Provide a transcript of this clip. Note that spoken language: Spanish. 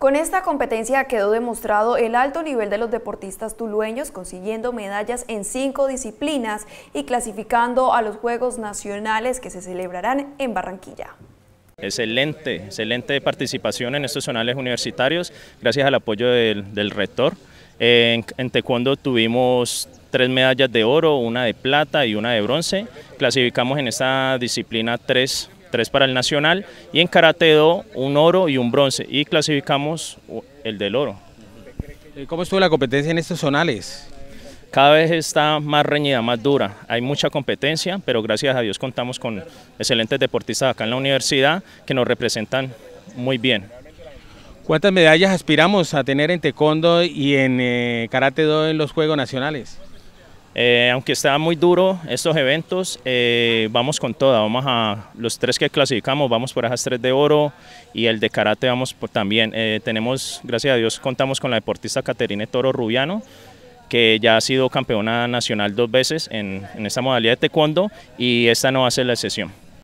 Con esta competencia quedó demostrado el alto nivel de los deportistas tulueños, consiguiendo medallas en cinco disciplinas y clasificando a los Juegos Nacionales que se celebrarán en Barranquilla. Excelente, excelente participación en estos zonales universitarios, gracias al apoyo del, rector. Eh, en, en taekwondo tuvimos tres medallas de oro, una de plata y una de bronce. Clasificamos en esta disciplina tres tres para el nacional y en Karate Do un oro y un bronce y clasificamos el del oro. Eh, ¿Cómo estuvo la competencia en estos zonales? Cada vez está más reñida, más dura. Hay mucha competencia, pero gracias a Dios contamos con excelentes deportistas acá en la universidad que nos representan muy bien. ¿Cuántas medallas aspiramos a tener en taekwondo y en eh, karate do en los Juegos Nacionales? Eh, aunque está muy duro estos eventos, eh, vamos con todas, Vamos a los tres que clasificamos, vamos por esas tres de oro y el de karate vamos también. Eh, tenemos, gracias a Dios, contamos con la deportista Caterine Toro Rubiano, que ya ha sido campeona nacional dos veces en, esta modalidad de taekwondo y esta no hace la excepción.